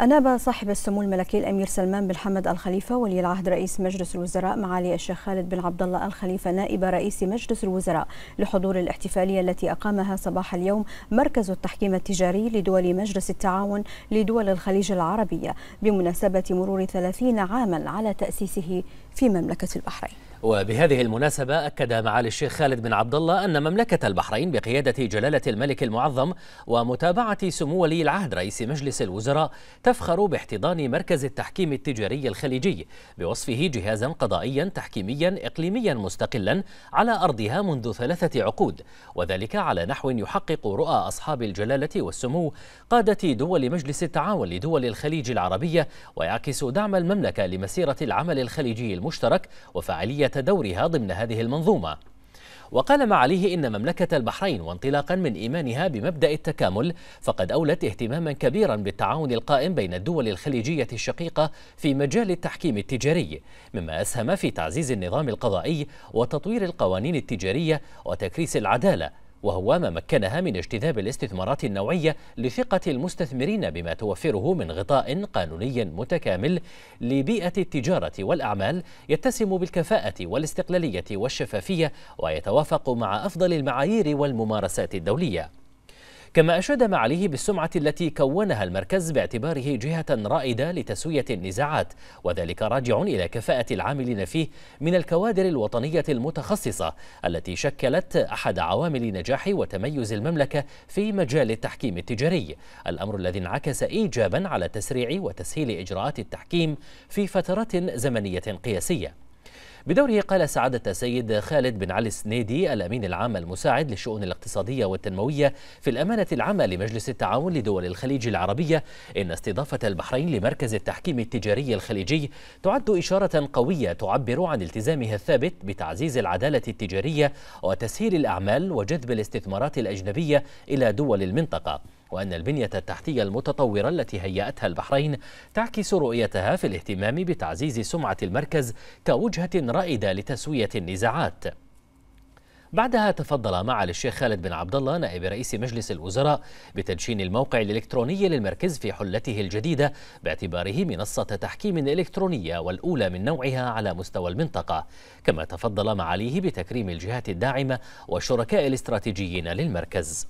أناب صاحب السمو الملكي الأمير سلمان بن حمد الخليفة ولي العهد رئيس مجلس الوزراء معالي الشيخ خالد بن عبد الله الخليفة نائب رئيس مجلس الوزراء لحضور الاحتفالية التي أقامها صباح اليوم مركز التحكيم التجاري لدول مجلس التعاون لدول الخليج العربية بمناسبة مرور 30 عاما على تأسيسه في مملكة البحرين وبهذه المناسبة أكد معالي الشيخ خالد بن عبد الله أن مملكة البحرين بقيادة جلالة الملك المعظم ومتابعة سمو ولي العهد رئيس مجلس الوزراء تفخر باحتضان مركز التحكيم التجاري الخليجي بوصفه جهازا قضائيا تحكيميا إقليميا مستقلا على أرضها منذ ثلاثة عقود وذلك على نحو يحقق رؤى أصحاب الجلالة والسمو قادة دول مجلس التعاون لدول الخليج العربية ويعكس دعم المملكة لمسيرة العمل الخليجي المشترك وفعالية أهمية دورها ضمن هذه المنظومة وقال معاليه إن مملكة البحرين وانطلاقا من إيمانها بمبدأ التكامل فقد أولت اهتماما كبيرا بالتعاون القائم بين الدول الخليجية الشقيقة في مجال التحكيم التجاري مما أسهم في تعزيز النظام القضائي وتطوير القوانين التجارية وتكريس العدالة وهو ما مكنها من اجتذاب الاستثمارات النوعية لثقة المستثمرين بما توفره من غطاء قانوني متكامل لبيئة التجارة والأعمال يتسم بالكفاءة والاستقلالية والشفافية ويتوافق مع أفضل المعايير والممارسات الدولية كما أشاد معاليه بالسمعة التي كونها المركز باعتباره جهة رائدة لتسوية النزاعات وذلك راجع إلى كفاءة العاملين فيه من الكوادر الوطنية المتخصصة التي شكلت أحد عوامل نجاح وتميز المملكة في مجال التحكيم التجاري الأمر الذي انعكس إيجابا على تسريع وتسهيل إجراءات التحكيم في فترات زمنية قياسية بدوره قال سعادة السيد خالد بن علي السنيدي الأمين العام المساعد للشؤون الاقتصادية والتنموية في الأمانة العامة لمجلس التعاون لدول الخليج العربية إن استضافة البحرين لمركز التحكيم التجاري الخليجي تعد إشارة قوية تعبر عن التزامها الثابت بتعزيز العدالة التجارية وتسهيل الأعمال وجذب الاستثمارات الأجنبية إلى دول المنطقة وأن البنية التحتية المتطورة التي هيأتها البحرين تعكس رؤيتها في الاهتمام بتعزيز سمعة المركز كوجهة رائدة لتسوية النزاعات بعدها تفضل معالي الشيخ خالد بن عبد الله نائب رئيس مجلس الوزراء بتدشين الموقع الالكتروني للمركز في حلته الجديده باعتباره منصه تحكيم الكترونيه والاولى من نوعها على مستوى المنطقه، كما تفضل معاليه بتكريم الجهات الداعمه والشركاء الاستراتيجيين للمركز.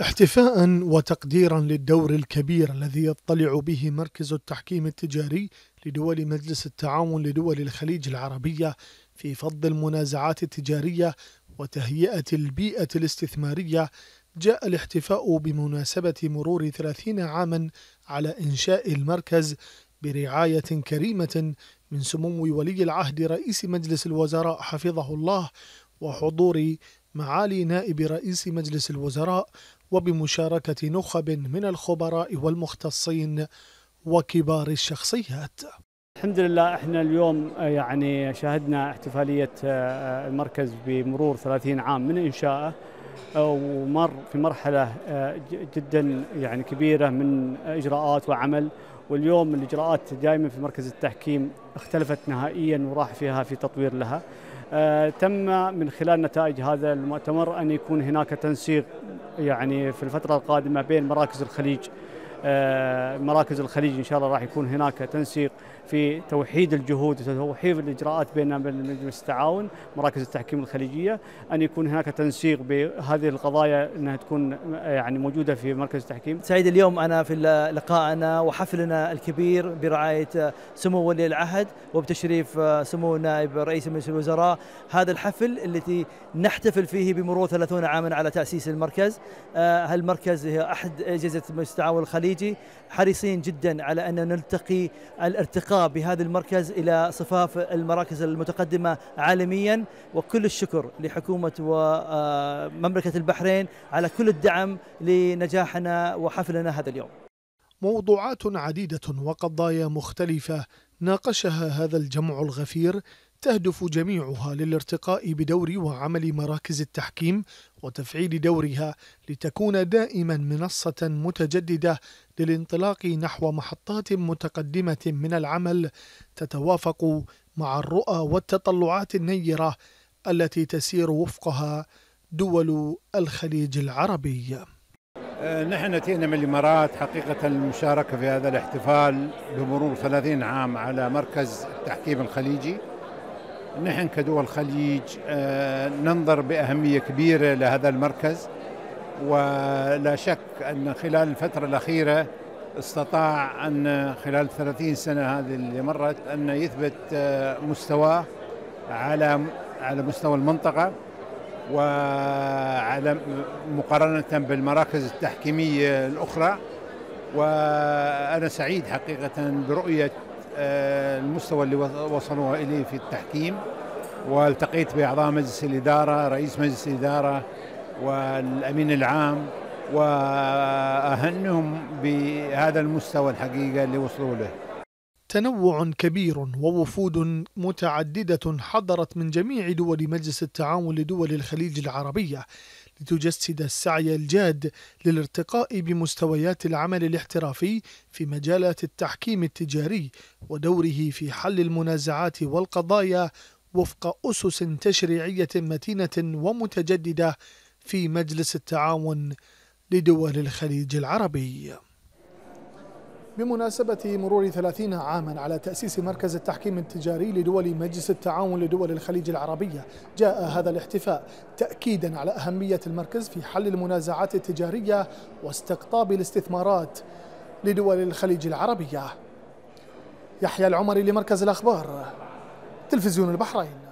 احتفاء وتقديرا للدور الكبير الذي يطلع به مركز التحكيم التجاري لدول مجلس التعاون لدول الخليج العربية في فض المنازعات التجارية وتهيئة البيئة الاستثمارية جاء الاحتفاء بمناسبة مرور 30 عاما على إنشاء المركز برعاية كريمة من سمو ولي العهد رئيس مجلس الوزراء حفظه الله وحضور معالي نائب رئيس مجلس الوزراء وبمشاركة نخب من الخبراء والمختصين وكبار الشخصيات الحمد لله احنا اليوم آه، يعني شاهدنا احتفالية آه، آه، المركز بمرور 30 عام من إنشائه ومر في مرحلة جدا يعني كبيرة من إجراءات وعمل واليوم الإجراءات دائما في مركز التحكيم اختلفت نهائيا وراح فيها في تطوير لها آه، تم من خلال نتائج هذا المؤتمر أن يكون هناك تنسيق يعني في الفترة القادمة بين مراكز الخليج آه، مراكز الخليج إن شاء الله راح يكون هناك تنسيق في توحيد الجهود وتوحيد الاجراءات بين مجلس التعاون مراكز التحكيم الخليجيه ان يكون هناك تنسيق بهذه القضايا انها تكون يعني موجوده في مركز التحكيم. سعيد اليوم انا في لقائنا وحفلنا الكبير برعايه سمو ولي العهد وبتشريف آه، سمو نائب رئيس مجلس الوزراء هذا الحفل التي نحتفل فيه بمرور 30 عاما على تاسيس المركز آه، هالمركز هي احد اجهزه مجلس التعاون الخليجي حريصين جدا على ان نلتقي الارتقاء بهذا المركز الى صفاف المراكز المتقدمه عالميا وكل الشكر لحكومه ومملكه آه، البحرين على كل الدعم لنجاحنا وحفلنا هذا اليوم. موضوعات عديده وقضايا مختلفه ناقشها هذا الجمع الغفير تهدف جميعها للارتقاء بدور وعمل مراكز التحكيم وتفعيل دورها لتكون دائما منصة متجددة للانطلاق نحو محطات متقدمة من العمل تتوافق مع الرؤى والتطلعات النيرة التي تسير وفقها دول الخليج العربي. آه، نحن أتينا من الإمارات حقيقة المشاركة في هذا الاحتفال بمرور 30 عام على مركز التحكيم الخليجي نحن كدول خليج آه، ننظر بأهمية كبيرة لهذا المركز ولا شك أن خلال الفترة الأخيرة استطاع أن خلال 30 سنة هذه اللي مرت أن يثبت آه، مستواه على على مستوى المنطقة وعلى مقارنة بالمراكز التحكيمية الأخرى وأنا سعيد حقيقة برؤية المستوى اللي وصلوا اليه في التحكيم والتقيت باعضاء مجلس الاداره رئيس مجلس الاداره والامين العام واهنهم بهذا المستوى الحقيقه اللي وصلوا له تنوع كبير ووفود متعددة حضرت من جميع دول مجلس التعاون لدول الخليج العربية لتجسد السعي الجاد للارتقاء بمستويات العمل الاحترافي في مجالات التحكيم التجاري ودوره في حل المنازعات والقضايا وفق أسس تشريعية متينة ومتجددة في مجلس التعاون لدول الخليج العربي بمناسبة مرور 30 عاما على تأسيس مركز التحكيم التجاري لدول مجلس التعاون لدول الخليج العربية جاء هذا الاحتفاء تأكيدا على أهمية المركز في حل المنازعات التجارية واستقطاب الاستثمارات لدول الخليج العربية يحيى العمري لمركز الأخبار تلفزيون البحرين